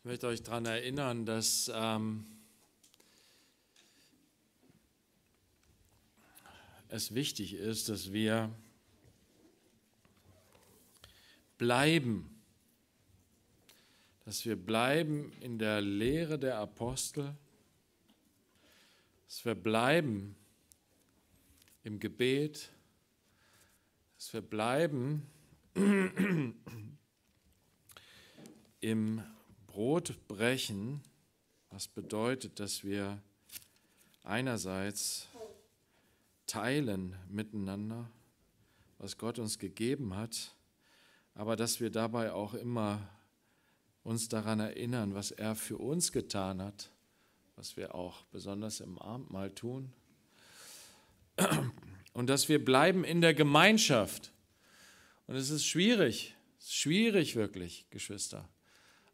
Ich möchte euch daran erinnern, dass ähm, es wichtig ist, dass wir bleiben, dass wir bleiben in der Lehre der Apostel, dass wir bleiben im Gebet, dass wir bleiben im Brot brechen, was bedeutet, dass wir einerseits teilen miteinander, was Gott uns gegeben hat, aber dass wir dabei auch immer uns daran erinnern, was er für uns getan hat, was wir auch besonders im Abendmahl tun. Und dass wir bleiben in der Gemeinschaft. Und es ist schwierig, schwierig wirklich, Geschwister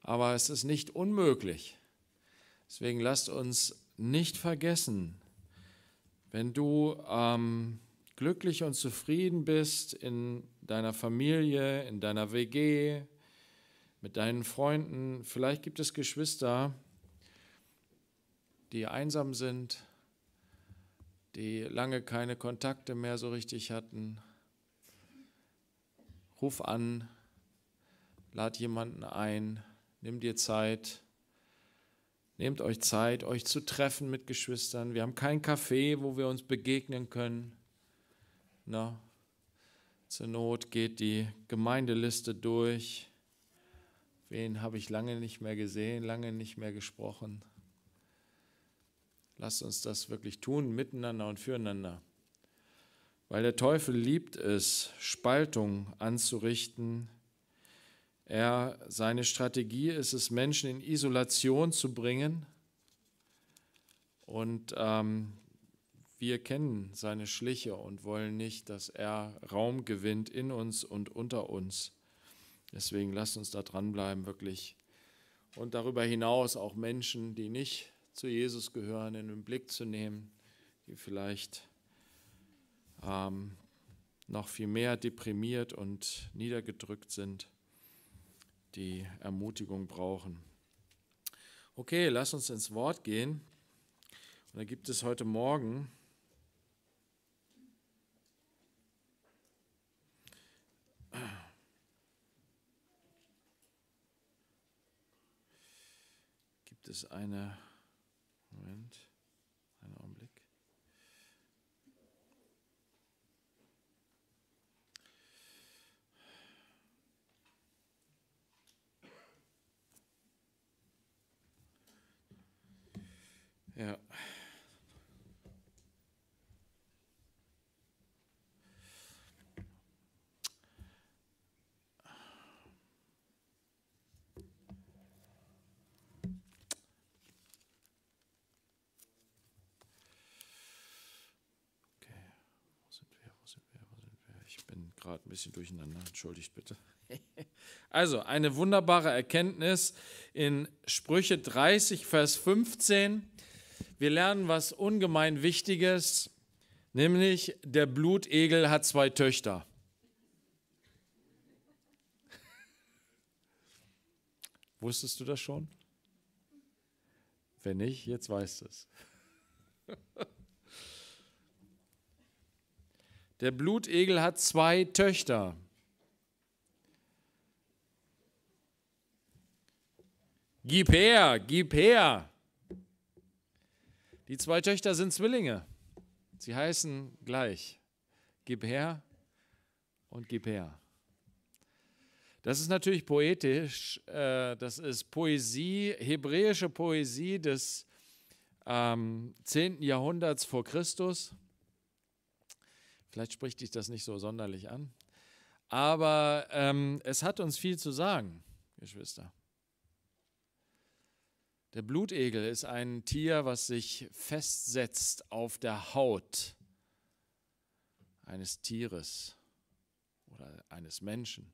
aber es ist nicht unmöglich. Deswegen lasst uns nicht vergessen, wenn du ähm, glücklich und zufrieden bist in deiner Familie, in deiner WG, mit deinen Freunden, vielleicht gibt es Geschwister, die einsam sind, die lange keine Kontakte mehr so richtig hatten. Ruf an, lad jemanden ein. Nimm dir Zeit. Nehmt euch Zeit, euch zu treffen mit Geschwistern. Wir haben kein Café, wo wir uns begegnen können. Na, zur Not geht die Gemeindeliste durch. Wen habe ich lange nicht mehr gesehen, lange nicht mehr gesprochen? Lasst uns das wirklich tun, miteinander und füreinander. Weil der Teufel liebt es, Spaltung anzurichten, er, seine Strategie ist es, Menschen in Isolation zu bringen. Und ähm, wir kennen seine Schliche und wollen nicht, dass er Raum gewinnt in uns und unter uns. Deswegen lasst uns da dranbleiben, wirklich. Und darüber hinaus auch Menschen, die nicht zu Jesus gehören, in den Blick zu nehmen, die vielleicht ähm, noch viel mehr deprimiert und niedergedrückt sind die Ermutigung brauchen. Okay, lass uns ins Wort gehen. Und da gibt es heute Morgen gibt es eine Ja. gerade ein bisschen durcheinander, entschuldigt bitte. Also, eine wunderbare Erkenntnis in Sprüche 30, Vers 15 wir lernen was ungemein Wichtiges, nämlich der Blutegel hat zwei Töchter. Wusstest du das schon? Wenn nicht, jetzt weißt du es. Der Blutegel hat zwei Töchter. Gib her, gib her. Die zwei Töchter sind Zwillinge. Sie heißen gleich. Gib her und gib her. Das ist natürlich poetisch, äh, das ist Poesie, hebräische Poesie des ähm, 10. Jahrhunderts vor Christus. Vielleicht spricht dich das nicht so sonderlich an, aber ähm, es hat uns viel zu sagen, Geschwister. Der Blutegel ist ein Tier, was sich festsetzt auf der Haut eines Tieres oder eines Menschen.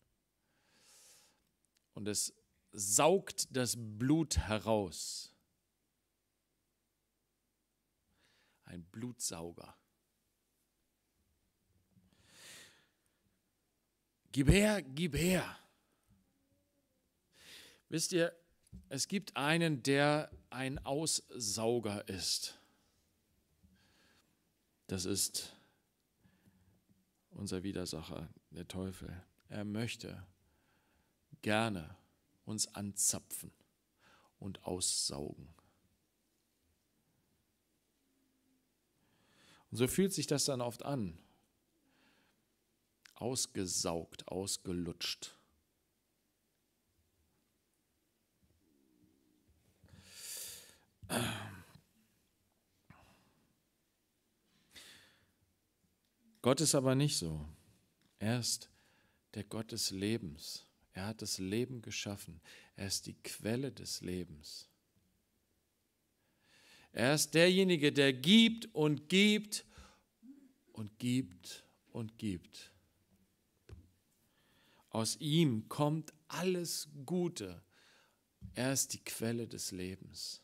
Und es saugt das Blut heraus. Ein Blutsauger. Gib her, gib her. Wisst ihr, es gibt einen, der ein Aussauger ist. Das ist unser Widersacher, der Teufel. Er möchte gerne uns anzapfen und aussaugen. Und so fühlt sich das dann oft an. Ausgesaugt, ausgelutscht. Gott ist aber nicht so. Er ist der Gott des Lebens. Er hat das Leben geschaffen. Er ist die Quelle des Lebens. Er ist derjenige, der gibt und gibt und gibt und gibt. Aus ihm kommt alles Gute. Er ist die Quelle des Lebens.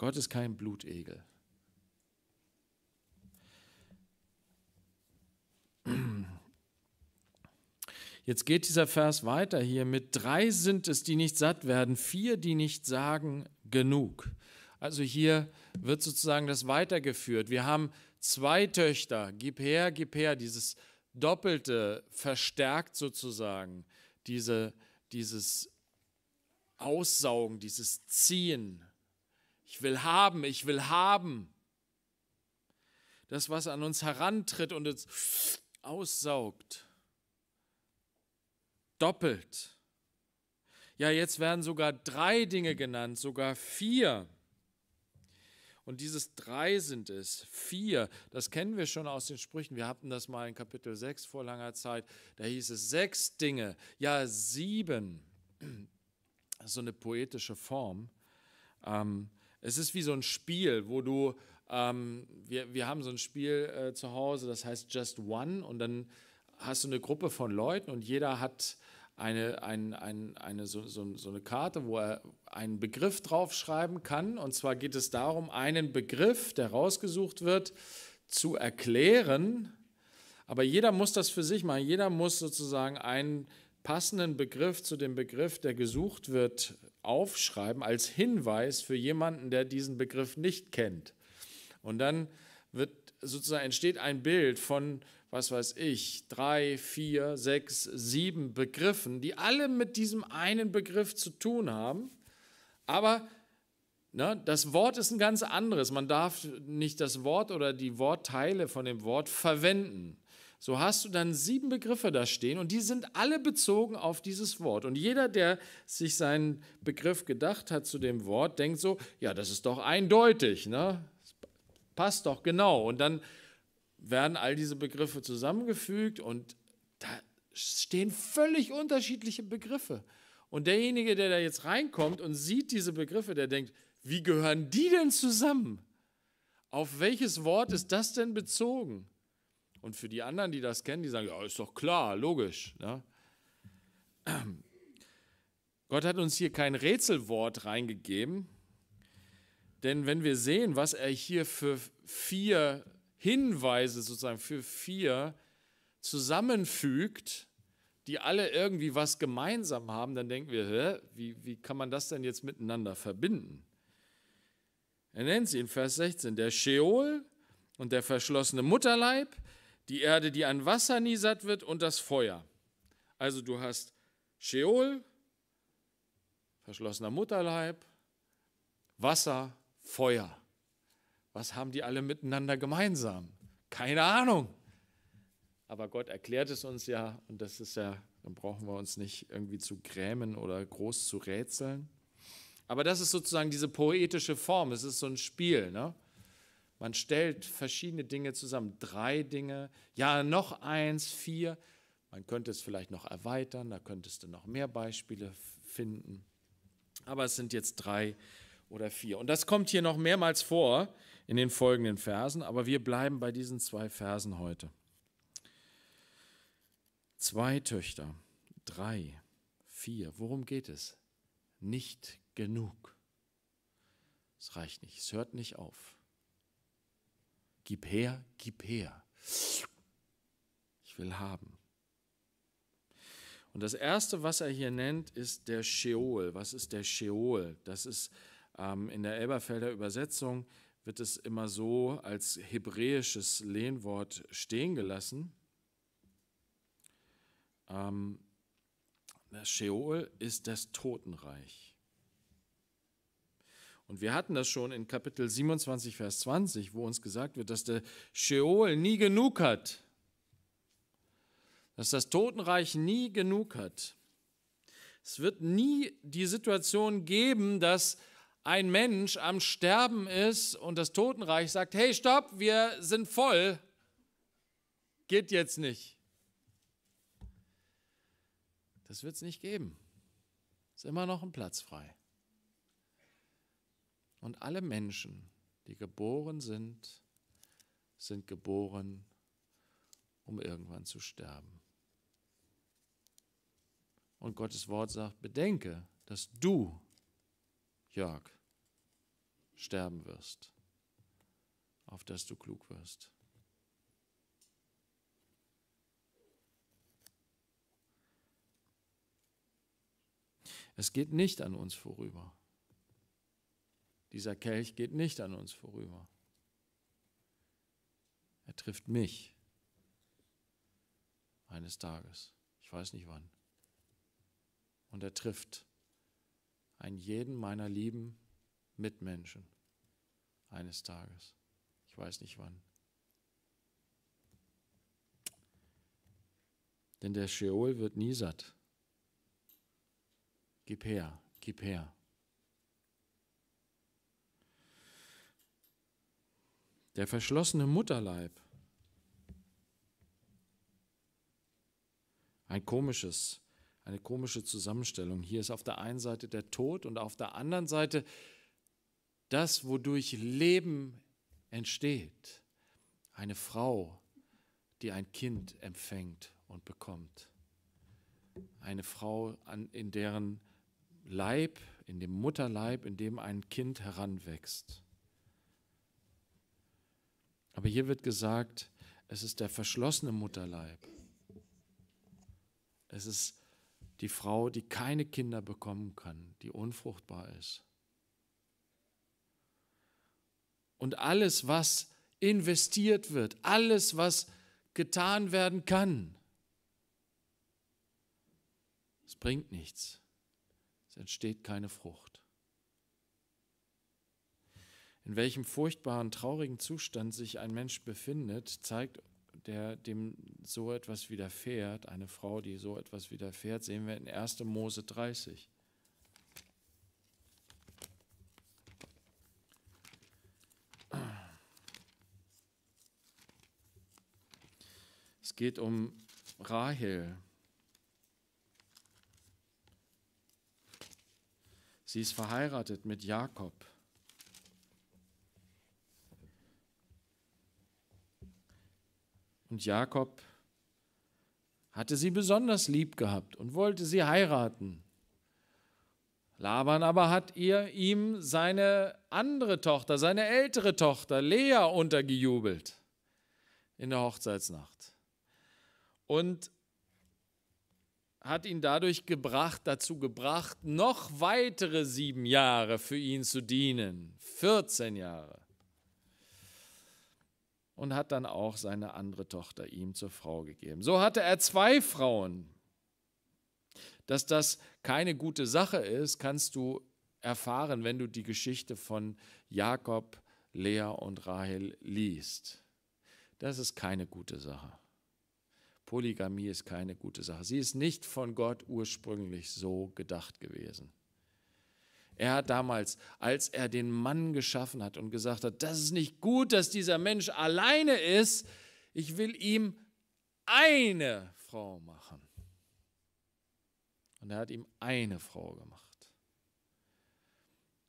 Gott ist kein Blutegel. Jetzt geht dieser Vers weiter hier mit drei sind es, die nicht satt werden, vier, die nicht sagen genug. Also hier wird sozusagen das weitergeführt. Wir haben zwei Töchter, gib her, gib her, dieses Doppelte verstärkt sozusagen diese, dieses Aussaugen, dieses Ziehen ich will haben, ich will haben. Das, was an uns herantritt und uns aussaugt. Doppelt. Ja, jetzt werden sogar drei Dinge genannt, sogar vier. Und dieses drei sind es, vier, das kennen wir schon aus den Sprüchen. Wir hatten das mal in Kapitel 6 vor langer Zeit. Da hieß es sechs Dinge, ja sieben. So eine poetische Form. Ähm, es ist wie so ein Spiel, wo du, ähm, wir, wir haben so ein Spiel äh, zu Hause, das heißt Just One und dann hast du eine Gruppe von Leuten und jeder hat eine, ein, ein, eine, so, so, so eine Karte, wo er einen Begriff draufschreiben kann. Und zwar geht es darum, einen Begriff, der rausgesucht wird, zu erklären. Aber jeder muss das für sich machen. Jeder muss sozusagen einen passenden Begriff zu dem Begriff, der gesucht wird, aufschreiben als Hinweis für jemanden, der diesen Begriff nicht kennt. Und dann wird sozusagen entsteht ein Bild von, was weiß ich, drei, vier, sechs, sieben Begriffen, die alle mit diesem einen Begriff zu tun haben. Aber ne, das Wort ist ein ganz anderes. Man darf nicht das Wort oder die Wortteile von dem Wort verwenden. So hast du dann sieben Begriffe da stehen und die sind alle bezogen auf dieses Wort. Und jeder, der sich seinen Begriff gedacht hat zu dem Wort, denkt so, ja, das ist doch eindeutig, ne? passt doch genau. Und dann werden all diese Begriffe zusammengefügt und da stehen völlig unterschiedliche Begriffe. Und derjenige, der da jetzt reinkommt und sieht diese Begriffe, der denkt, wie gehören die denn zusammen? Auf welches Wort ist das denn bezogen? Und für die anderen, die das kennen, die sagen, ja, ist doch klar, logisch. Ja? Ne? Gott hat uns hier kein Rätselwort reingegeben, denn wenn wir sehen, was er hier für vier Hinweise sozusagen, für vier zusammenfügt, die alle irgendwie was gemeinsam haben, dann denken wir, hä, wie, wie kann man das denn jetzt miteinander verbinden? Er nennt sie in Vers 16, der Sheol und der verschlossene Mutterleib, die Erde, die an Wasser nie satt wird und das Feuer. Also du hast Scheol, verschlossener Mutterleib, Wasser, Feuer. Was haben die alle miteinander gemeinsam? Keine Ahnung. Aber Gott erklärt es uns ja und das ist ja, dann brauchen wir uns nicht irgendwie zu grämen oder groß zu rätseln. Aber das ist sozusagen diese poetische Form, es ist so ein Spiel. Ne? Man stellt verschiedene Dinge zusammen, drei Dinge, ja, noch eins, vier. Man könnte es vielleicht noch erweitern, da könntest du noch mehr Beispiele finden. Aber es sind jetzt drei oder vier. Und das kommt hier noch mehrmals vor in den folgenden Versen, aber wir bleiben bei diesen zwei Versen heute. Zwei Töchter, drei, vier. Worum geht es? Nicht genug. Es reicht nicht, es hört nicht auf. Gib her, gib her. Ich will haben. Und das Erste, was er hier nennt, ist der Sheol. Was ist der Sheol? Das ist ähm, in der Elberfelder Übersetzung, wird es immer so als hebräisches Lehnwort stehen gelassen. Ähm, das Sheol ist das Totenreich. Und wir hatten das schon in Kapitel 27, Vers 20, wo uns gesagt wird, dass der Sheol nie genug hat, dass das Totenreich nie genug hat. Es wird nie die Situation geben, dass ein Mensch am Sterben ist und das Totenreich sagt, hey, stopp, wir sind voll, geht jetzt nicht. Das wird es nicht geben. Es Ist immer noch ein Platz frei. Und alle Menschen, die geboren sind, sind geboren, um irgendwann zu sterben. Und Gottes Wort sagt, bedenke, dass du, Jörg, sterben wirst, auf dass du klug wirst. Es geht nicht an uns vorüber. Dieser Kelch geht nicht an uns vorüber. Er trifft mich eines Tages. Ich weiß nicht wann. Und er trifft einen jeden meiner lieben Mitmenschen eines Tages. Ich weiß nicht wann. Denn der Sheol wird nie satt. Gib her, gib her. der verschlossene Mutterleib. Ein komisches, eine komische Zusammenstellung. Hier ist auf der einen Seite der Tod und auf der anderen Seite das, wodurch Leben entsteht. Eine Frau, die ein Kind empfängt und bekommt. Eine Frau, in deren Leib, in dem Mutterleib, in dem ein Kind heranwächst. Aber hier wird gesagt, es ist der verschlossene Mutterleib. Es ist die Frau, die keine Kinder bekommen kann, die unfruchtbar ist. Und alles, was investiert wird, alles, was getan werden kann, es bringt nichts. Es entsteht keine Frucht. In welchem furchtbaren, traurigen Zustand sich ein Mensch befindet, zeigt der dem so etwas widerfährt, eine Frau, die so etwas widerfährt, sehen wir in 1. Mose 30. Es geht um Rahel. Sie ist verheiratet mit Jakob. Und Jakob hatte sie besonders lieb gehabt und wollte sie heiraten. Laban aber hat ihr ihm seine andere Tochter, seine ältere Tochter Lea untergejubelt in der Hochzeitsnacht und hat ihn dadurch gebracht, dazu gebracht, noch weitere sieben Jahre für ihn zu dienen, 14 Jahre und hat dann auch seine andere Tochter ihm zur Frau gegeben. So hatte er zwei Frauen. Dass das keine gute Sache ist, kannst du erfahren, wenn du die Geschichte von Jakob, Lea und Rahel liest. Das ist keine gute Sache. Polygamie ist keine gute Sache. Sie ist nicht von Gott ursprünglich so gedacht gewesen. Er hat damals, als er den Mann geschaffen hat und gesagt hat, das ist nicht gut, dass dieser Mensch alleine ist, ich will ihm eine Frau machen. Und er hat ihm eine Frau gemacht.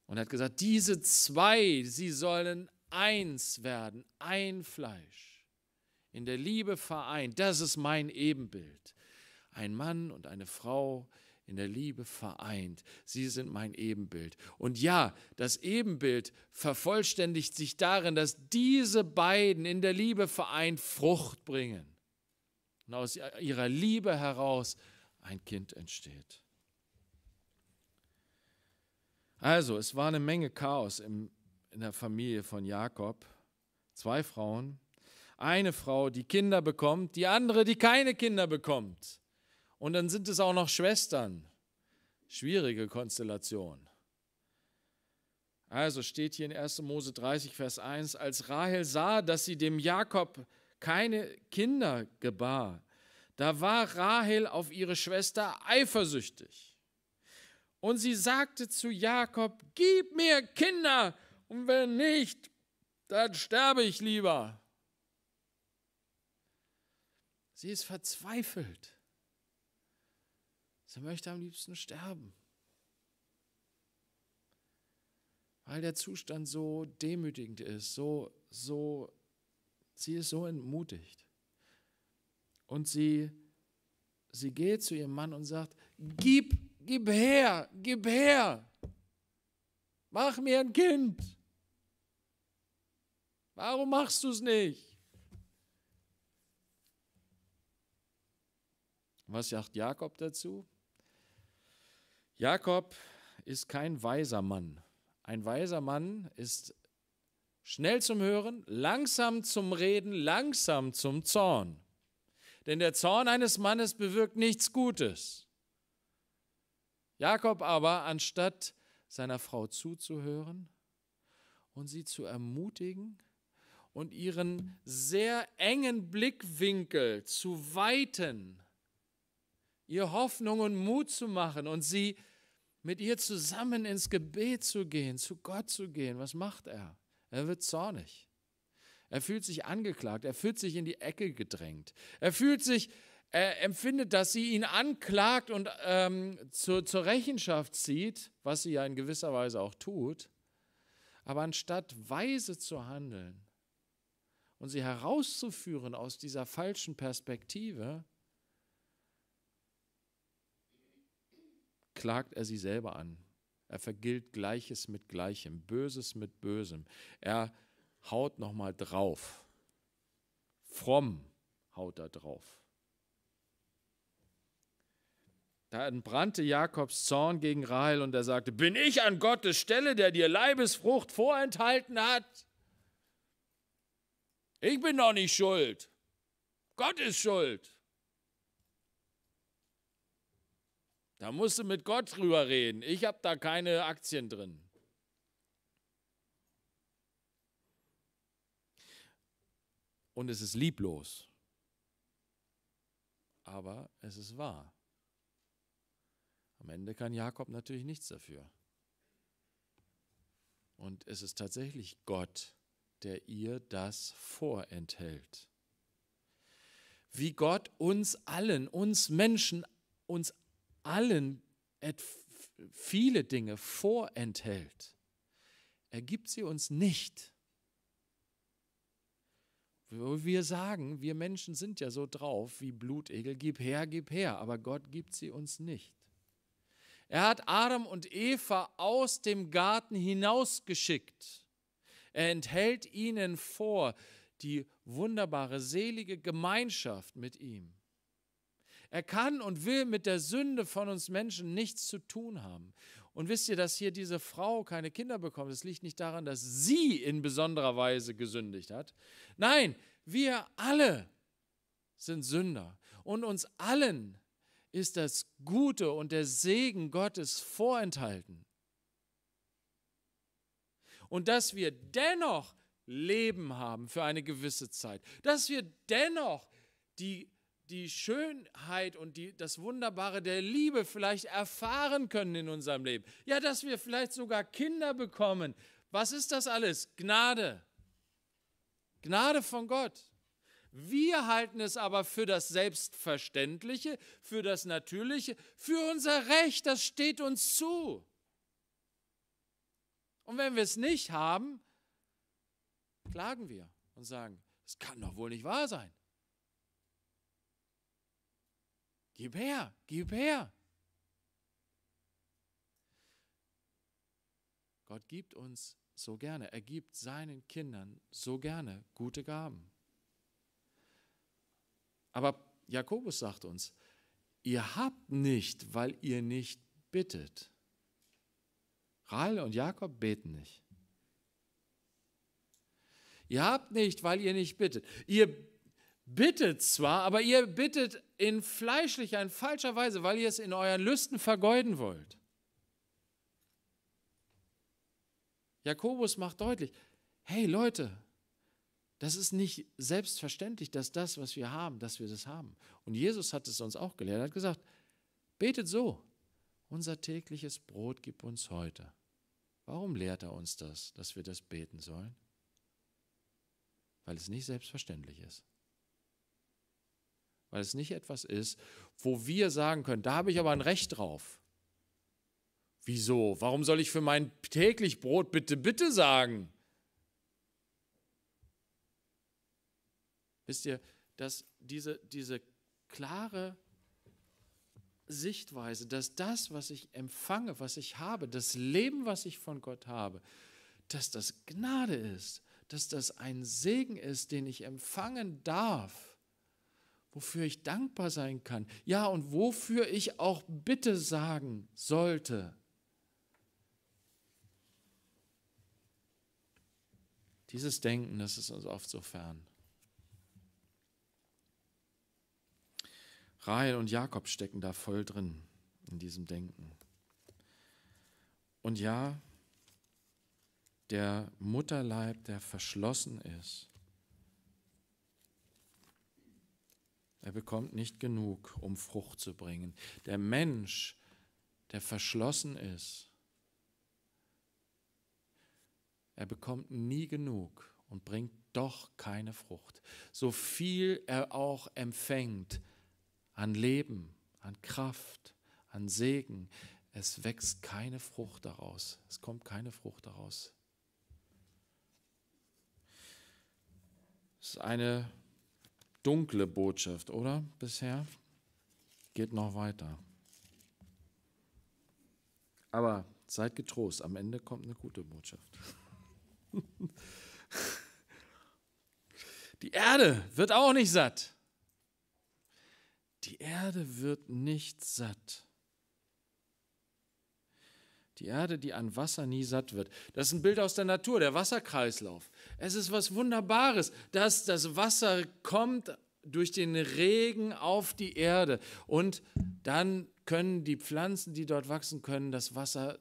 Und er hat gesagt, diese zwei, sie sollen eins werden, ein Fleisch, in der Liebe vereint. Das ist mein Ebenbild. Ein Mann und eine Frau, in der Liebe vereint. Sie sind mein Ebenbild. Und ja, das Ebenbild vervollständigt sich darin, dass diese beiden in der Liebe vereint Frucht bringen. Und aus ihrer Liebe heraus ein Kind entsteht. Also, es war eine Menge Chaos im, in der Familie von Jakob. Zwei Frauen. Eine Frau, die Kinder bekommt, die andere, die keine Kinder bekommt. Und dann sind es auch noch Schwestern. Schwierige Konstellation. Also steht hier in 1. Mose 30, Vers 1, als Rahel sah, dass sie dem Jakob keine Kinder gebar, da war Rahel auf ihre Schwester eifersüchtig. Und sie sagte zu Jakob, gib mir Kinder, und wenn nicht, dann sterbe ich lieber. Sie ist verzweifelt. Sie möchte am liebsten sterben, weil der Zustand so demütigend ist, so, so, sie ist so entmutigt. Und sie, sie geht zu ihrem Mann und sagt, gib, gib her, gib her, mach mir ein Kind. Warum machst du es nicht? Was sagt Jakob dazu? Jakob ist kein weiser Mann. Ein weiser Mann ist schnell zum Hören, langsam zum Reden, langsam zum Zorn. Denn der Zorn eines Mannes bewirkt nichts Gutes. Jakob aber, anstatt seiner Frau zuzuhören und sie zu ermutigen und ihren sehr engen Blickwinkel zu weiten, ihr Hoffnung und Mut zu machen und sie zu mit ihr zusammen ins Gebet zu gehen, zu Gott zu gehen, was macht er? Er wird zornig. Er fühlt sich angeklagt, er fühlt sich in die Ecke gedrängt. Er fühlt sich, er empfindet, dass sie ihn anklagt und ähm, zur, zur Rechenschaft zieht, was sie ja in gewisser Weise auch tut. Aber anstatt weise zu handeln und sie herauszuführen aus dieser falschen Perspektive, klagt er sie selber an. Er vergilt Gleiches mit Gleichem, Böses mit Bösem. Er haut nochmal drauf. Fromm haut er drauf. Da entbrannte Jakobs Zorn gegen Rahel und er sagte, bin ich an Gottes Stelle, der dir Leibesfrucht vorenthalten hat? Ich bin noch nicht schuld. Gott ist schuld. Da musst du mit Gott drüber reden. Ich habe da keine Aktien drin. Und es ist lieblos. Aber es ist wahr. Am Ende kann Jakob natürlich nichts dafür. Und es ist tatsächlich Gott, der ihr das vorenthält. Wie Gott uns allen, uns Menschen, uns allen viele Dinge vorenthält, er gibt sie uns nicht. Wir sagen, wir Menschen sind ja so drauf wie Blutegel, gib her, gib her, aber Gott gibt sie uns nicht. Er hat Adam und Eva aus dem Garten hinausgeschickt. Er enthält ihnen vor die wunderbare, selige Gemeinschaft mit ihm. Er kann und will mit der Sünde von uns Menschen nichts zu tun haben. Und wisst ihr, dass hier diese Frau keine Kinder bekommt, das liegt nicht daran, dass sie in besonderer Weise gesündigt hat. Nein, wir alle sind Sünder. Und uns allen ist das Gute und der Segen Gottes vorenthalten. Und dass wir dennoch Leben haben für eine gewisse Zeit, dass wir dennoch die die Schönheit und die, das Wunderbare der Liebe vielleicht erfahren können in unserem Leben. Ja, dass wir vielleicht sogar Kinder bekommen. Was ist das alles? Gnade. Gnade von Gott. Wir halten es aber für das Selbstverständliche, für das Natürliche, für unser Recht. Das steht uns zu. Und wenn wir es nicht haben, klagen wir und sagen, es kann doch wohl nicht wahr sein. Gib her, gib her. Gott gibt uns so gerne, er gibt seinen Kindern so gerne gute Gaben. Aber Jakobus sagt uns, ihr habt nicht, weil ihr nicht bittet. Rahel und Jakob beten nicht. Ihr habt nicht, weil ihr nicht bittet. Ihr bittet zwar, aber ihr bittet in fleischlicher, in falscher Weise, weil ihr es in euren Lüsten vergeuden wollt. Jakobus macht deutlich, hey Leute, das ist nicht selbstverständlich, dass das, was wir haben, dass wir das haben. Und Jesus hat es uns auch gelehrt, er hat gesagt, betet so, unser tägliches Brot gib uns heute. Warum lehrt er uns das, dass wir das beten sollen? Weil es nicht selbstverständlich ist weil es nicht etwas ist, wo wir sagen können, da habe ich aber ein Recht drauf. Wieso? Warum soll ich für mein täglich Brot bitte, bitte sagen? Wisst ihr, dass diese, diese klare Sichtweise, dass das, was ich empfange, was ich habe, das Leben, was ich von Gott habe, dass das Gnade ist, dass das ein Segen ist, den ich empfangen darf wofür ich dankbar sein kann. Ja, und wofür ich auch Bitte sagen sollte. Dieses Denken, das ist uns oft so fern. Rahel und Jakob stecken da voll drin in diesem Denken. Und ja, der Mutterleib, der verschlossen ist, Er bekommt nicht genug, um Frucht zu bringen. Der Mensch, der verschlossen ist, er bekommt nie genug und bringt doch keine Frucht. So viel er auch empfängt an Leben, an Kraft, an Segen, es wächst keine Frucht daraus. Es kommt keine Frucht daraus. Es ist eine dunkle Botschaft, oder? Bisher geht noch weiter. Aber seid getrost, am Ende kommt eine gute Botschaft. Die Erde wird auch nicht satt. Die Erde wird nicht satt. Die Erde, die an Wasser nie satt wird. Das ist ein Bild aus der Natur, der Wasserkreislauf. Es ist was Wunderbares, dass das Wasser kommt durch den Regen auf die Erde und dann können die Pflanzen, die dort wachsen, können das Wasser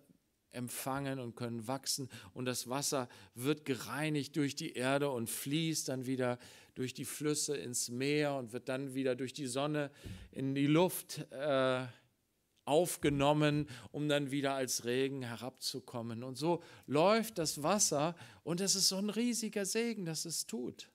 empfangen und können wachsen und das Wasser wird gereinigt durch die Erde und fließt dann wieder durch die Flüsse ins Meer und wird dann wieder durch die Sonne in die Luft äh, aufgenommen, um dann wieder als Regen herabzukommen. Und so läuft das Wasser und es ist so ein riesiger Segen, dass es tut.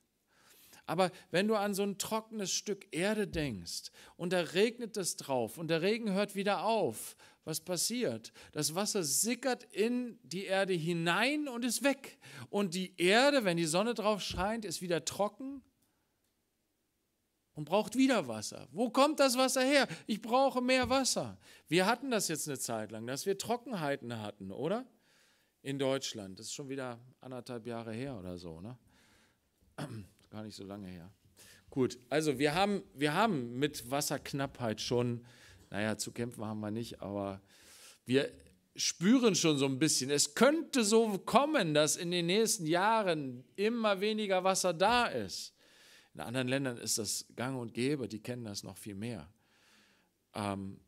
Aber wenn du an so ein trockenes Stück Erde denkst und da regnet es drauf und der Regen hört wieder auf, was passiert? Das Wasser sickert in die Erde hinein und ist weg. Und die Erde, wenn die Sonne drauf scheint, ist wieder trocken und braucht wieder Wasser. Wo kommt das Wasser her? Ich brauche mehr Wasser. Wir hatten das jetzt eine Zeit lang, dass wir Trockenheiten hatten, oder? In Deutschland. Das ist schon wieder anderthalb Jahre her oder so, ne? Gar nicht so lange her. Gut, also wir haben, wir haben mit Wasserknappheit schon, naja, zu kämpfen haben wir nicht, aber wir spüren schon so ein bisschen, es könnte so kommen, dass in den nächsten Jahren immer weniger Wasser da ist. In anderen Ländern ist das gang und gäbe, die kennen das noch viel mehr. Ähm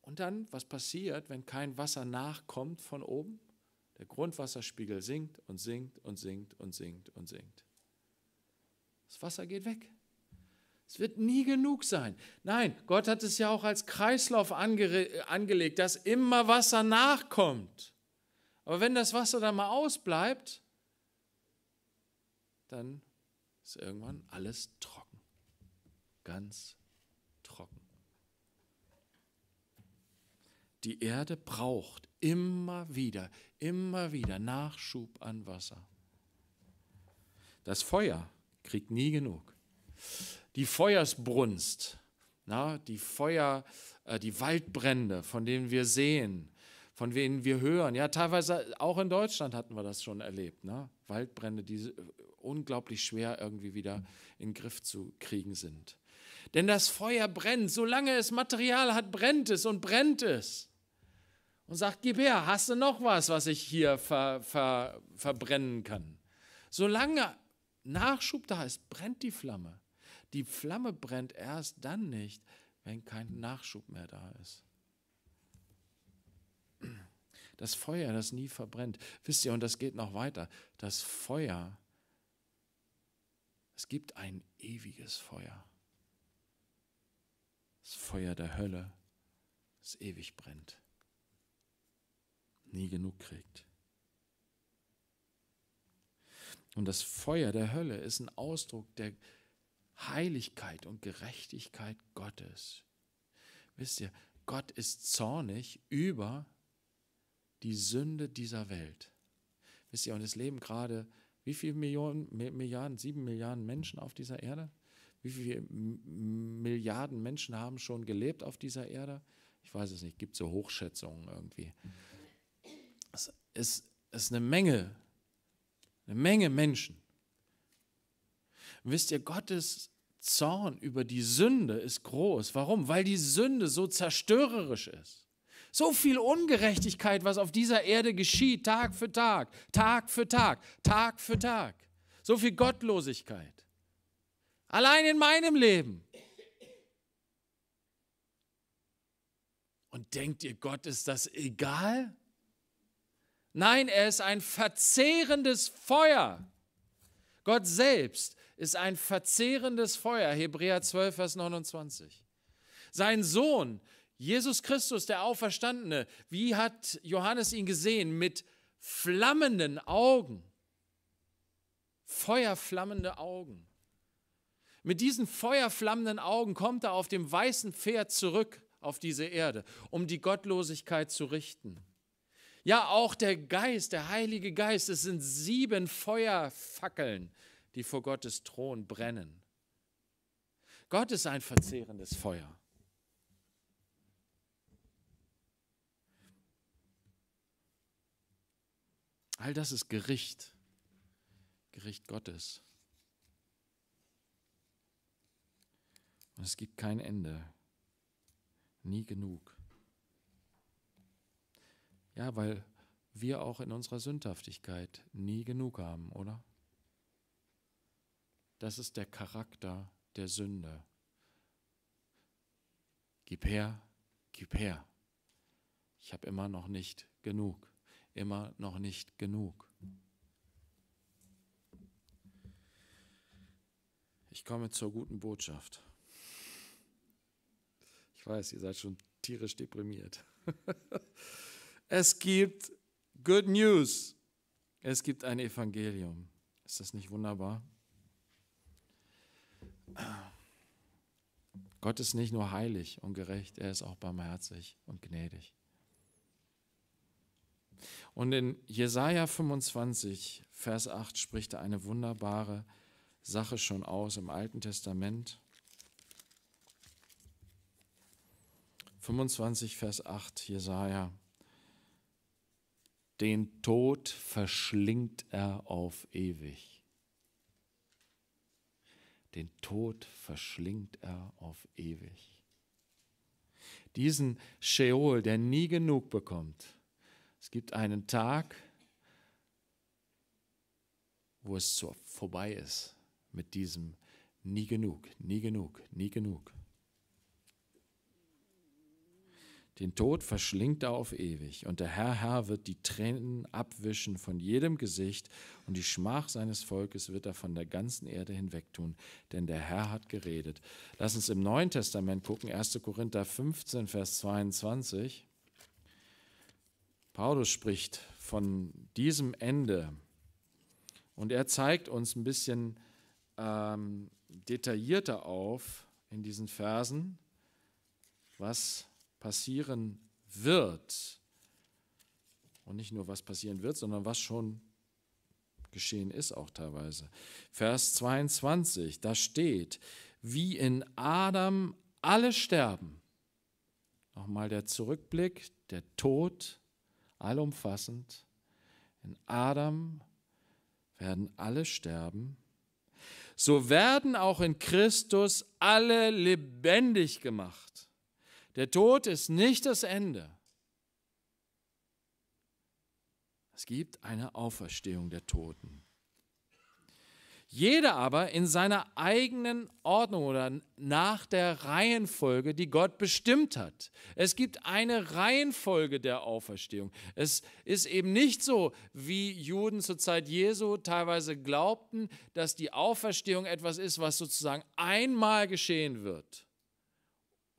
und dann, was passiert, wenn kein Wasser nachkommt von oben? Der Grundwasserspiegel sinkt und sinkt und sinkt und sinkt und sinkt. Das Wasser geht weg. Es wird nie genug sein. Nein, Gott hat es ja auch als Kreislauf ange angelegt, dass immer Wasser nachkommt. Aber wenn das Wasser dann mal ausbleibt, dann ist irgendwann alles trocken. Ganz trocken. Die Erde braucht immer wieder, immer wieder Nachschub an Wasser. Das Feuer kriegt nie genug. Die Feuersbrunst, na, die Feuer, äh, die Waldbrände, von denen wir sehen, von denen wir hören. Ja, teilweise äh, auch in Deutschland hatten wir das schon erlebt. Na? Ne? Waldbrände, die unglaublich schwer irgendwie wieder in den Griff zu kriegen sind. Denn das Feuer brennt, solange es Material hat, brennt es und brennt es. Und sagt, gib her, hast du noch was, was ich hier ver, ver, verbrennen kann? Solange Nachschub da ist, brennt die Flamme. Die Flamme brennt erst dann nicht, wenn kein Nachschub mehr da ist. Das Feuer, das nie verbrennt. Wisst ihr, und das geht noch weiter. Das Feuer, es gibt ein ewiges Feuer. Das Feuer der Hölle, das ewig brennt. Nie genug kriegt. Und das Feuer der Hölle ist ein Ausdruck der Heiligkeit und Gerechtigkeit Gottes. Wisst ihr, Gott ist zornig über die Sünde dieser Welt. Wisst ihr, und es leben gerade wie viele Millionen, Milliarden, sieben Milliarden Menschen auf dieser Erde? Wie viele Milliarden Menschen haben schon gelebt auf dieser Erde? Ich weiß es nicht, gibt so Hochschätzungen irgendwie. Es ist, ist eine Menge, eine Menge Menschen. Und wisst ihr, Gottes Zorn über die Sünde ist groß. Warum? Weil die Sünde so zerstörerisch ist. So viel Ungerechtigkeit, was auf dieser Erde geschieht, Tag für Tag, Tag für Tag, Tag für Tag. So viel Gottlosigkeit. Allein in meinem Leben. Und denkt ihr, Gott ist das egal? Nein, er ist ein verzehrendes Feuer. Gott selbst ist ein verzehrendes Feuer. Hebräer 12, Vers 29. Sein Sohn Jesus Christus, der Auferstandene, wie hat Johannes ihn gesehen? Mit flammenden Augen. Feuerflammende Augen. Mit diesen feuerflammenden Augen kommt er auf dem weißen Pferd zurück auf diese Erde, um die Gottlosigkeit zu richten. Ja, auch der Geist, der Heilige Geist, es sind sieben Feuerfackeln, die vor Gottes Thron brennen. Gott ist ein verzehrendes Feuer. All das ist Gericht, Gericht Gottes. Und es gibt kein Ende, nie genug. Ja, weil wir auch in unserer Sündhaftigkeit nie genug haben, oder? Das ist der Charakter der Sünde. Gib her, gib her. Ich habe immer noch nicht genug immer noch nicht genug. Ich komme zur guten Botschaft. Ich weiß, ihr seid schon tierisch deprimiert. es gibt Good News. Es gibt ein Evangelium. Ist das nicht wunderbar? Gott ist nicht nur heilig und gerecht, er ist auch barmherzig und gnädig. Und in Jesaja 25, Vers 8 spricht er eine wunderbare Sache schon aus im Alten Testament. 25, Vers 8, Jesaja. Den Tod verschlingt er auf ewig. Den Tod verschlingt er auf ewig. Diesen Sheol, der nie genug bekommt, es gibt einen Tag, wo es so vorbei ist mit diesem nie genug, nie genug, nie genug. Den Tod verschlingt er auf ewig, und der Herr Herr wird die Tränen abwischen von jedem Gesicht, und die Schmach seines Volkes wird er von der ganzen Erde hinwegtun, denn der Herr hat geredet. Lass uns im Neuen Testament gucken, 1. Korinther 15, Vers 22. Paulus spricht von diesem Ende und er zeigt uns ein bisschen ähm, detaillierter auf in diesen Versen, was passieren wird. Und nicht nur, was passieren wird, sondern was schon geschehen ist auch teilweise. Vers 22, da steht, wie in Adam alle sterben. Nochmal der Zurückblick, der Tod allumfassend. In Adam werden alle sterben. So werden auch in Christus alle lebendig gemacht. Der Tod ist nicht das Ende. Es gibt eine Auferstehung der Toten. Jeder aber in seiner eigenen Ordnung oder nach der Reihenfolge, die Gott bestimmt hat. Es gibt eine Reihenfolge der Auferstehung. Es ist eben nicht so, wie Juden zur Zeit Jesu teilweise glaubten, dass die Auferstehung etwas ist, was sozusagen einmal geschehen wird.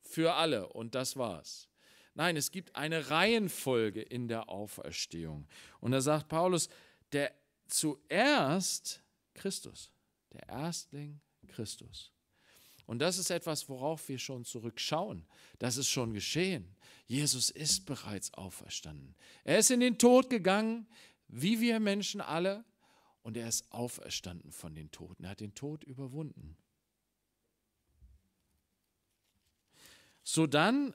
Für alle. Und das war's. Nein, es gibt eine Reihenfolge in der Auferstehung. Und da sagt Paulus, der zuerst Christus, der Erstling Christus. Und das ist etwas, worauf wir schon zurückschauen. Das ist schon geschehen. Jesus ist bereits auferstanden. Er ist in den Tod gegangen, wie wir Menschen alle, und er ist auferstanden von den Toten. Er hat den Tod überwunden. So dann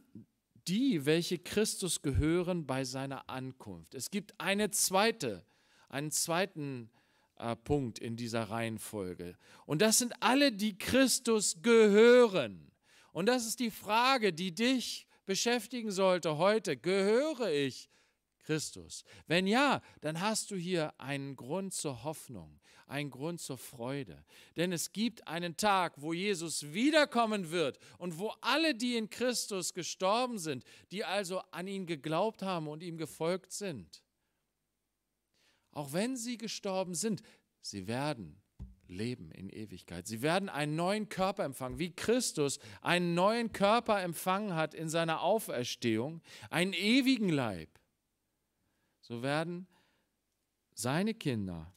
die, welche Christus gehören bei seiner Ankunft. Es gibt eine zweite, einen zweiten äh, Punkt in dieser Reihenfolge. Und das sind alle, die Christus gehören. Und das ist die Frage, die dich beschäftigen sollte heute. Gehöre ich Christus? Wenn ja, dann hast du hier einen Grund zur Hoffnung, einen Grund zur Freude. Denn es gibt einen Tag, wo Jesus wiederkommen wird und wo alle, die in Christus gestorben sind, die also an ihn geglaubt haben und ihm gefolgt sind, auch wenn sie gestorben sind, sie werden leben in Ewigkeit. Sie werden einen neuen Körper empfangen, wie Christus einen neuen Körper empfangen hat in seiner Auferstehung, einen ewigen Leib. So werden seine Kinder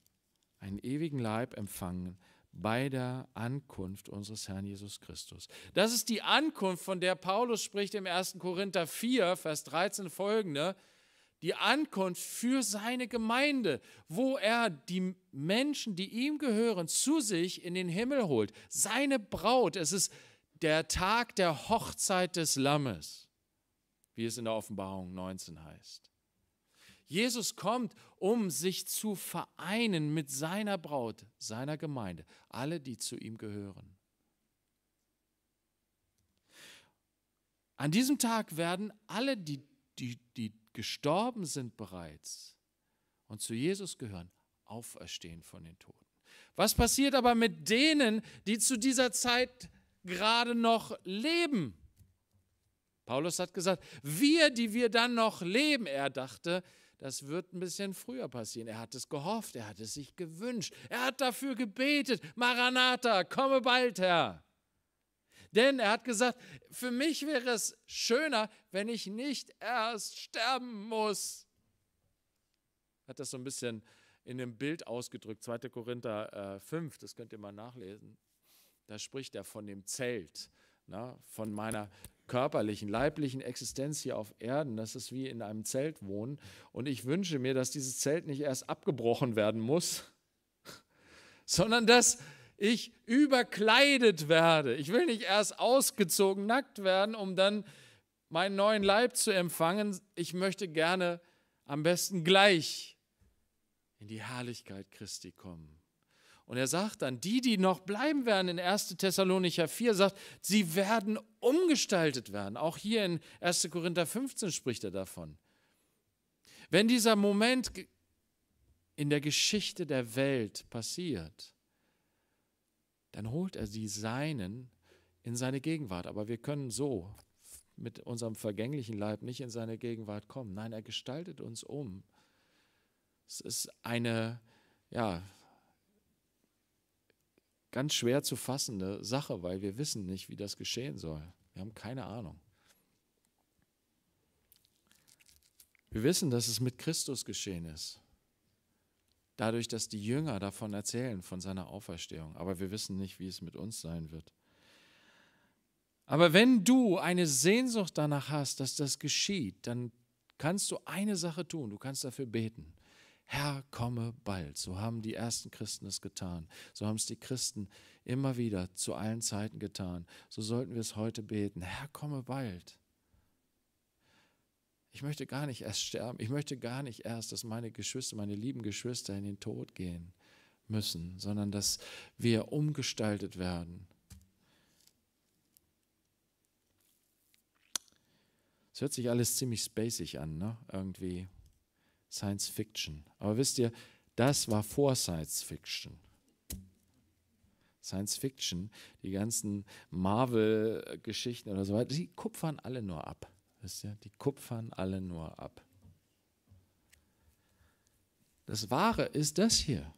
einen ewigen Leib empfangen bei der Ankunft unseres Herrn Jesus Christus. Das ist die Ankunft, von der Paulus spricht im 1. Korinther 4, Vers 13 folgende die Ankunft für seine Gemeinde, wo er die Menschen, die ihm gehören, zu sich in den Himmel holt. Seine Braut, es ist der Tag der Hochzeit des Lammes, wie es in der Offenbarung 19 heißt. Jesus kommt, um sich zu vereinen mit seiner Braut, seiner Gemeinde, alle, die zu ihm gehören. An diesem Tag werden alle, die, die, die gestorben sind bereits und zu Jesus gehören, auferstehen von den Toten. Was passiert aber mit denen, die zu dieser Zeit gerade noch leben? Paulus hat gesagt, wir, die wir dann noch leben, er dachte, das wird ein bisschen früher passieren. Er hat es gehofft, er hat es sich gewünscht, er hat dafür gebetet, Maranatha, komme bald, Herr. Denn er hat gesagt, für mich wäre es schöner, wenn ich nicht erst sterben muss. Hat das so ein bisschen in einem Bild ausgedrückt, 2. Korinther äh, 5, das könnt ihr mal nachlesen. Da spricht er von dem Zelt, na, ne, von meiner körperlichen, leiblichen Existenz hier auf Erden. Das ist wie in einem Zelt wohnen. Und ich wünsche mir, dass dieses Zelt nicht erst abgebrochen werden muss, sondern dass ich überkleidet werde. Ich will nicht erst ausgezogen nackt werden, um dann meinen neuen Leib zu empfangen. Ich möchte gerne am besten gleich in die Herrlichkeit Christi kommen. Und er sagt dann, die, die noch bleiben werden, in 1. Thessalonicher 4 sagt, sie werden umgestaltet werden. Auch hier in 1. Korinther 15 spricht er davon. Wenn dieser Moment in der Geschichte der Welt passiert, dann holt er die Seinen in seine Gegenwart. Aber wir können so mit unserem vergänglichen Leib nicht in seine Gegenwart kommen. Nein, er gestaltet uns um. Es ist eine, ja, ganz schwer zu fassende Sache, weil wir wissen nicht, wie das geschehen soll. Wir haben keine Ahnung. Wir wissen, dass es mit Christus geschehen ist dadurch, dass die Jünger davon erzählen, von seiner Auferstehung. Aber wir wissen nicht, wie es mit uns sein wird. Aber wenn du eine Sehnsucht danach hast, dass das geschieht, dann kannst du eine Sache tun, du kannst dafür beten. Herr, komme bald. So haben die ersten Christen es getan. So haben es die Christen immer wieder zu allen Zeiten getan. So sollten wir es heute beten. Herr, komme bald. Ich möchte gar nicht erst sterben. Ich möchte gar nicht erst, dass meine Geschwister, meine lieben Geschwister in den Tod gehen müssen, sondern dass wir umgestaltet werden. Es hört sich alles ziemlich spacig an, ne? irgendwie Science Fiction. Aber wisst ihr, das war vor Science Fiction. Science Fiction, die ganzen Marvel-Geschichten oder so weiter, die kupfern alle nur ab. Wisst ihr, die kupfern alle nur ab. Das Wahre ist das hier.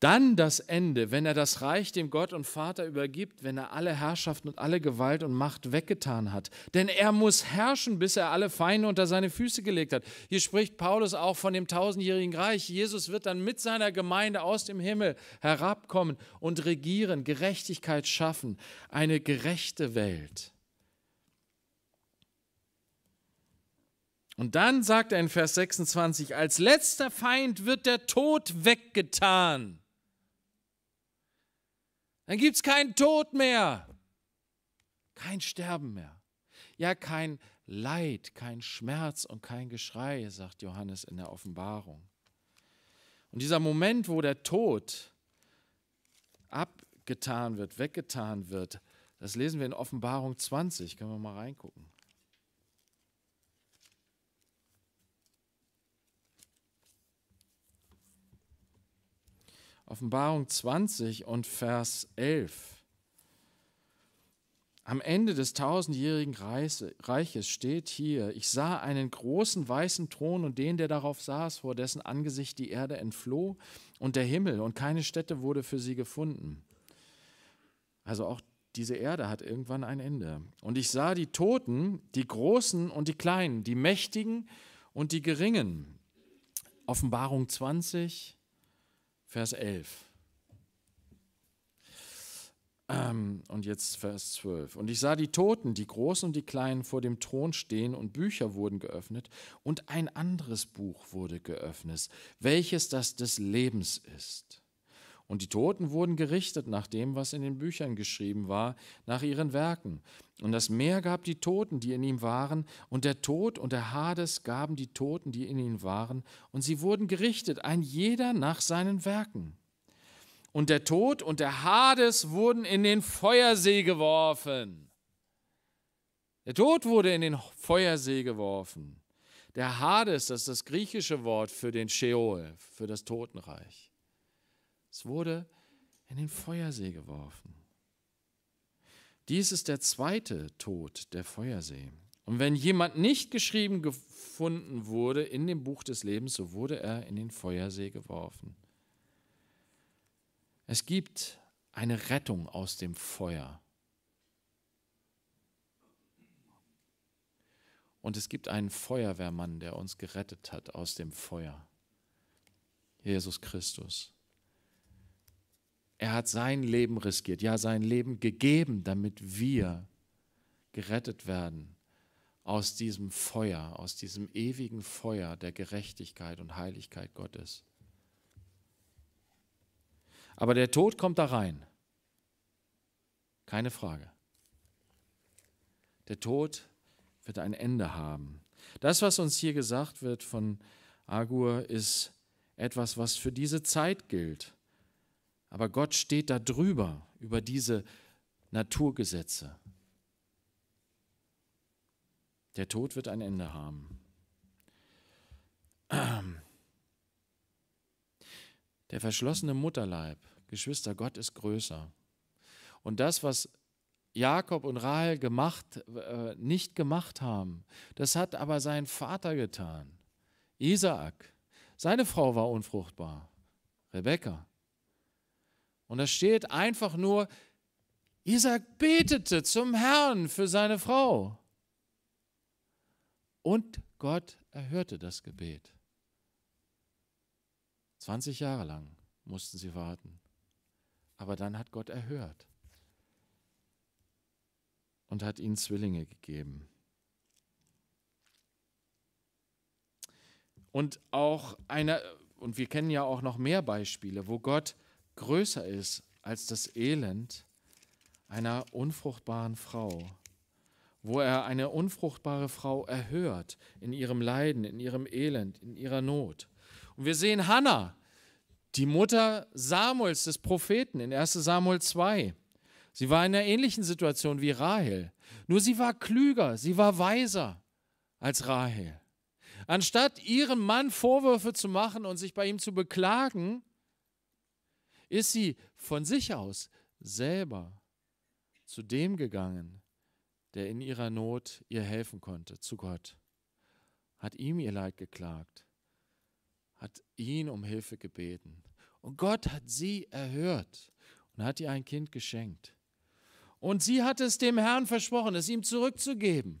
Dann das Ende, wenn er das Reich dem Gott und Vater übergibt, wenn er alle Herrschaften und alle Gewalt und Macht weggetan hat. Denn er muss herrschen, bis er alle Feinde unter seine Füße gelegt hat. Hier spricht Paulus auch von dem tausendjährigen Reich. Jesus wird dann mit seiner Gemeinde aus dem Himmel herabkommen und regieren, Gerechtigkeit schaffen, eine gerechte Welt. Und dann sagt er in Vers 26, als letzter Feind wird der Tod weggetan. Dann gibt es keinen Tod mehr, kein Sterben mehr. Ja, kein Leid, kein Schmerz und kein Geschrei, sagt Johannes in der Offenbarung. Und dieser Moment, wo der Tod abgetan wird, weggetan wird, das lesen wir in Offenbarung 20. Können wir mal reingucken. Offenbarung 20 und Vers 11. Am Ende des tausendjährigen Reiches steht hier, ich sah einen großen weißen Thron und den, der darauf saß, vor dessen Angesicht die Erde entfloh und der Himmel und keine Stätte wurde für sie gefunden. Also auch diese Erde hat irgendwann ein Ende. Und ich sah die Toten, die Großen und die Kleinen, die Mächtigen und die Geringen. Offenbarung 20, Vers 11. Ähm, und jetzt Vers 12. Und ich sah die Toten, die Großen und die Kleinen, vor dem Thron stehen und Bücher wurden geöffnet und ein anderes Buch wurde geöffnet, welches das des Lebens ist. Und die Toten wurden gerichtet nach dem, was in den Büchern geschrieben war, nach ihren Werken. Und das Meer gab die Toten, die in ihm waren, und der Tod und der Hades gaben die Toten, die in ihm waren, und sie wurden gerichtet, ein jeder nach seinen Werken. Und der Tod und der Hades wurden in den Feuersee geworfen. Der Tod wurde in den Feuersee geworfen. Der Hades, das ist das griechische Wort für den Sheol, für das Totenreich. Es wurde in den Feuersee geworfen. Dies ist der zweite Tod, der Feuersee. Und wenn jemand nicht geschrieben gefunden wurde in dem Buch des Lebens, so wurde er in den Feuersee geworfen. Es gibt eine Rettung aus dem Feuer. Und es gibt einen Feuerwehrmann, der uns gerettet hat aus dem Feuer. Jesus Christus. Er hat sein Leben riskiert, ja sein Leben gegeben, damit wir gerettet werden aus diesem Feuer, aus diesem ewigen Feuer der Gerechtigkeit und Heiligkeit Gottes. Aber der Tod kommt da rein. Keine Frage. Der Tod wird ein Ende haben. Das, was uns hier gesagt wird von Agur, ist etwas, was für diese Zeit gilt. Aber Gott steht da drüber, über diese Naturgesetze. Der Tod wird ein Ende haben. Der verschlossene Mutterleib, Geschwister, Gott ist größer. Und das, was Jakob und Rahel gemacht, äh, nicht gemacht haben, das hat aber sein Vater getan, Isaak. Seine Frau war unfruchtbar, Rebekka. Und da steht einfach nur, Isaac betete zum Herrn für seine Frau. Und Gott erhörte das Gebet. 20 Jahre lang mussten sie warten. Aber dann hat Gott erhört und hat ihnen Zwillinge gegeben. Und auch eine, und wir kennen ja auch noch mehr Beispiele, wo Gott größer ist als das Elend einer unfruchtbaren Frau, wo er eine unfruchtbare Frau erhört in ihrem Leiden, in ihrem Elend, in ihrer Not. Und wir sehen Hannah, die Mutter Samuels, des Propheten, in 1 Samuel 2. Sie war in einer ähnlichen Situation wie Rahel, nur sie war klüger, sie war weiser als Rahel. Anstatt ihrem Mann Vorwürfe zu machen und sich bei ihm zu beklagen, ist sie von sich aus selber zu dem gegangen, der in ihrer Not ihr helfen konnte, zu Gott, hat ihm ihr Leid geklagt, hat ihn um Hilfe gebeten. Und Gott hat sie erhört und hat ihr ein Kind geschenkt. Und sie hat es dem Herrn versprochen, es ihm zurückzugeben.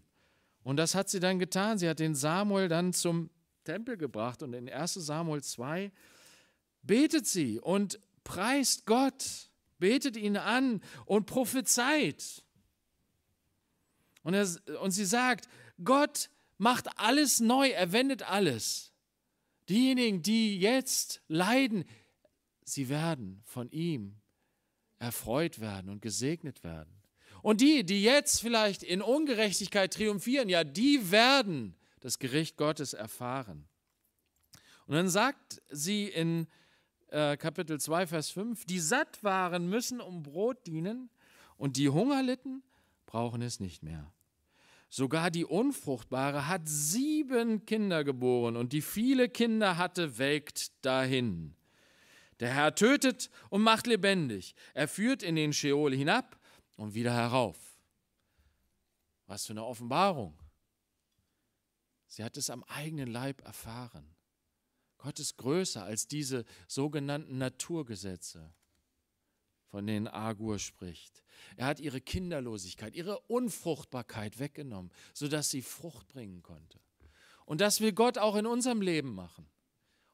Und das hat sie dann getan. Sie hat den Samuel dann zum Tempel gebracht und in 1 Samuel 2 betet sie und Preist Gott, betet ihn an und prophezeit. Und, er, und sie sagt, Gott macht alles neu, er wendet alles. Diejenigen, die jetzt leiden, sie werden von ihm erfreut werden und gesegnet werden. Und die, die jetzt vielleicht in Ungerechtigkeit triumphieren, ja, die werden das Gericht Gottes erfahren. Und dann sagt sie in äh, Kapitel 2, Vers 5, die satt waren, müssen um Brot dienen und die Hunger litten, brauchen es nicht mehr. Sogar die Unfruchtbare hat sieben Kinder geboren und die viele Kinder hatte, welkt dahin. Der Herr tötet und macht lebendig. Er führt in den Scheol hinab und wieder herauf. Was für eine Offenbarung. Sie hat es am eigenen Leib erfahren. Gott ist größer als diese sogenannten Naturgesetze, von denen Agur spricht. Er hat ihre Kinderlosigkeit, ihre Unfruchtbarkeit weggenommen, sodass sie Frucht bringen konnte. Und das will Gott auch in unserem Leben machen.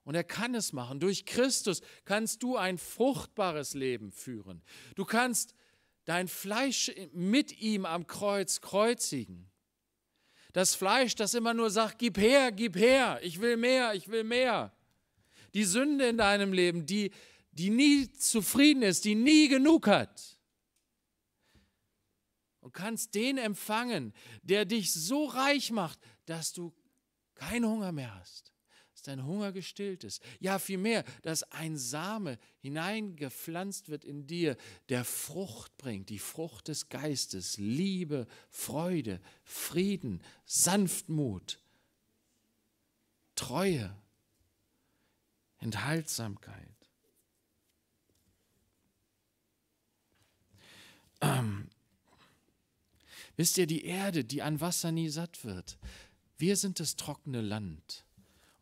Und er kann es machen. Durch Christus kannst du ein fruchtbares Leben führen. Du kannst dein Fleisch mit ihm am Kreuz kreuzigen. Das Fleisch, das immer nur sagt, gib her, gib her, ich will mehr, ich will mehr die Sünde in deinem Leben, die, die nie zufrieden ist, die nie genug hat. Und kannst den empfangen, der dich so reich macht, dass du keinen Hunger mehr hast, dass dein Hunger gestillt ist. Ja, vielmehr, dass ein Same hineingepflanzt wird in dir, der Frucht bringt, die Frucht des Geistes, Liebe, Freude, Frieden, Sanftmut, Treue, Enthaltsamkeit. Ähm. Wisst ihr, die Erde, die an Wasser nie satt wird, wir sind das trockene Land.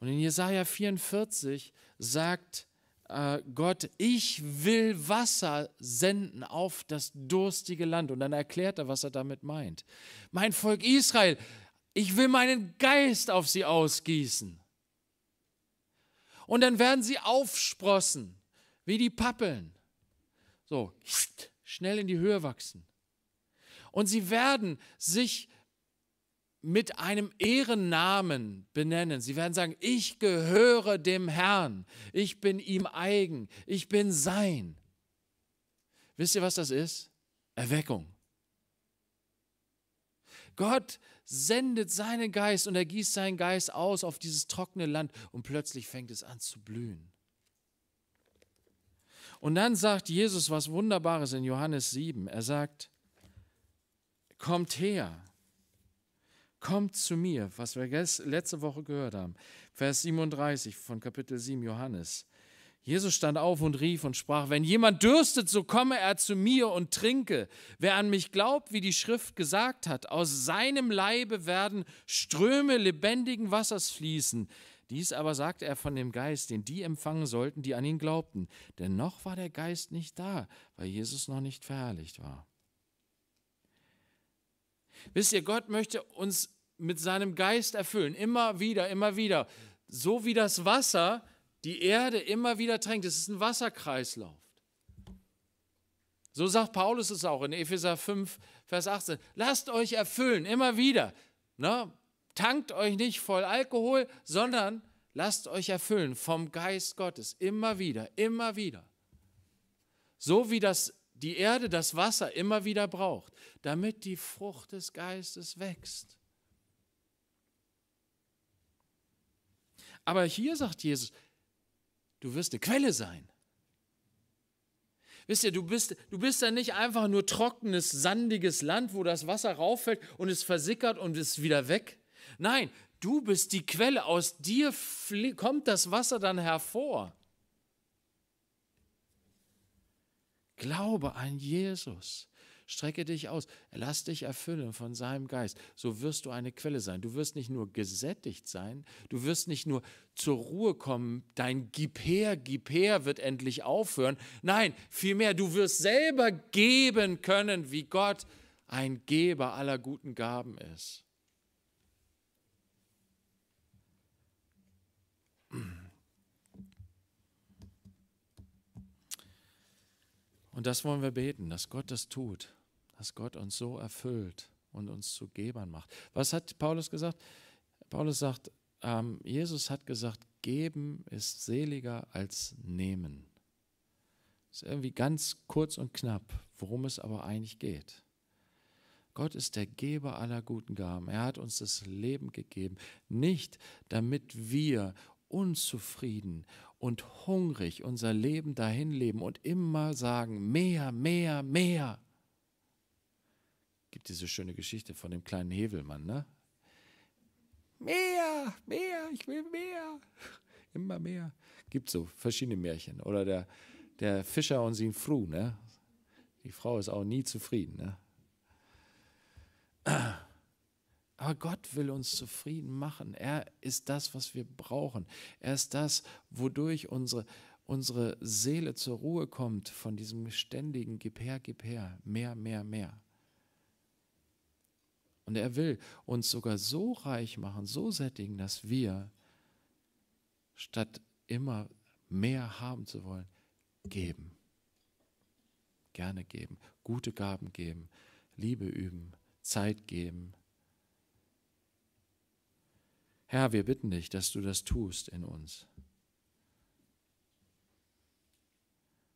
Und in Jesaja 44 sagt äh, Gott, ich will Wasser senden auf das durstige Land. Und dann erklärt er, was er damit meint. Mein Volk Israel, ich will meinen Geist auf sie ausgießen und dann werden sie aufsprossen, wie die Pappeln. So, schnell in die Höhe wachsen. Und sie werden sich mit einem Ehrennamen benennen. Sie werden sagen, ich gehöre dem Herrn, ich bin ihm eigen, ich bin sein. Wisst ihr, was das ist? Erweckung. Gott sendet seinen Geist und er gießt seinen Geist aus auf dieses trockene Land und plötzlich fängt es an zu blühen. Und dann sagt Jesus was Wunderbares in Johannes 7. Er sagt, kommt her, kommt zu mir, was wir letzte Woche gehört haben. Vers 37 von Kapitel 7 Johannes. Jesus stand auf und rief und sprach, wenn jemand dürstet, so komme er zu mir und trinke. Wer an mich glaubt, wie die Schrift gesagt hat, aus seinem Leibe werden Ströme lebendigen Wassers fließen. Dies aber sagte er von dem Geist, den die empfangen sollten, die an ihn glaubten. Denn noch war der Geist nicht da, weil Jesus noch nicht verherrlicht war. Wisst ihr, Gott möchte uns mit seinem Geist erfüllen, immer wieder, immer wieder. So wie das Wasser die Erde immer wieder tränkt. Es ist ein Wasserkreislauf. So sagt Paulus es auch in Epheser 5, Vers 18. Lasst euch erfüllen, immer wieder. Ne? Tankt euch nicht voll Alkohol, sondern lasst euch erfüllen vom Geist Gottes, immer wieder, immer wieder. So wie das, die Erde das Wasser immer wieder braucht, damit die Frucht des Geistes wächst. Aber hier sagt Jesus, Du wirst eine Quelle sein. Wisst ihr, du bist, du bist dann nicht einfach nur trockenes, sandiges Land, wo das Wasser rauffällt und es versickert und ist wieder weg. Nein, du bist die Quelle. Aus dir kommt das Wasser dann hervor. Glaube an Jesus. Strecke dich aus, lass dich erfüllen von seinem Geist. So wirst du eine Quelle sein. Du wirst nicht nur gesättigt sein, du wirst nicht nur zur Ruhe kommen, dein Gib her, gib her wird endlich aufhören. Nein, vielmehr, du wirst selber geben können, wie Gott ein Geber aller guten Gaben ist. Und das wollen wir beten, dass Gott das tut, dass Gott uns so erfüllt und uns zu Gebern macht. Was hat Paulus gesagt? Paulus sagt, ähm, Jesus hat gesagt, geben ist seliger als nehmen. Das ist irgendwie ganz kurz und knapp, worum es aber eigentlich geht. Gott ist der Geber aller guten Gaben. Er hat uns das Leben gegeben, nicht damit wir unzufrieden und hungrig unser Leben dahinleben und immer sagen, mehr, mehr, mehr. Gibt diese schöne Geschichte von dem kleinen Hevelmann, ne? Mehr, mehr, ich will mehr, immer mehr. Gibt so verschiedene Märchen. Oder der, der Fischer und sein Fru, ne? Die Frau ist auch nie zufrieden, ne? Aber Gott will uns zufrieden machen. Er ist das, was wir brauchen. Er ist das, wodurch unsere, unsere Seele zur Ruhe kommt von diesem ständigen Gib her, gib her, mehr, mehr, mehr. Und er will uns sogar so reich machen, so sättigen, dass wir, statt immer mehr haben zu wollen, geben. Gerne geben, gute Gaben geben, Liebe üben, Zeit geben, Herr, wir bitten dich, dass du das tust in uns.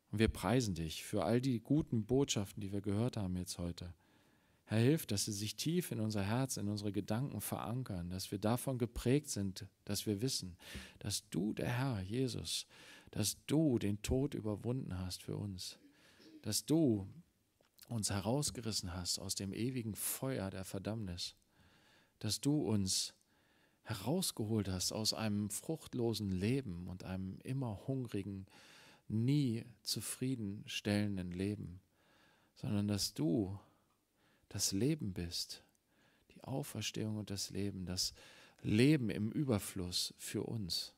Und wir preisen dich für all die guten Botschaften, die wir gehört haben jetzt heute. Herr, hilf, dass sie sich tief in unser Herz, in unsere Gedanken verankern, dass wir davon geprägt sind, dass wir wissen, dass du, der Herr Jesus, dass du den Tod überwunden hast für uns, dass du uns herausgerissen hast aus dem ewigen Feuer der Verdammnis, dass du uns herausgeholt hast aus einem fruchtlosen Leben und einem immer hungrigen, nie zufriedenstellenden Leben, sondern dass du das Leben bist, die Auferstehung und das Leben, das Leben im Überfluss für uns.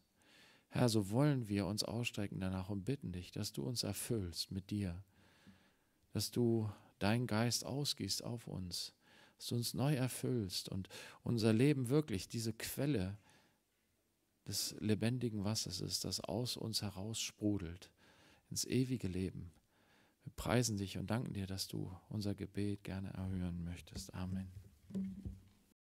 Herr, so wollen wir uns ausstrecken danach und bitten dich, dass du uns erfüllst mit dir, dass du deinen Geist ausgießt auf uns dass du uns neu erfüllst und unser Leben wirklich diese Quelle des lebendigen Wassers ist, das aus uns heraus sprudelt ins ewige Leben. Wir preisen dich und danken dir, dass du unser Gebet gerne erhören möchtest. Amen.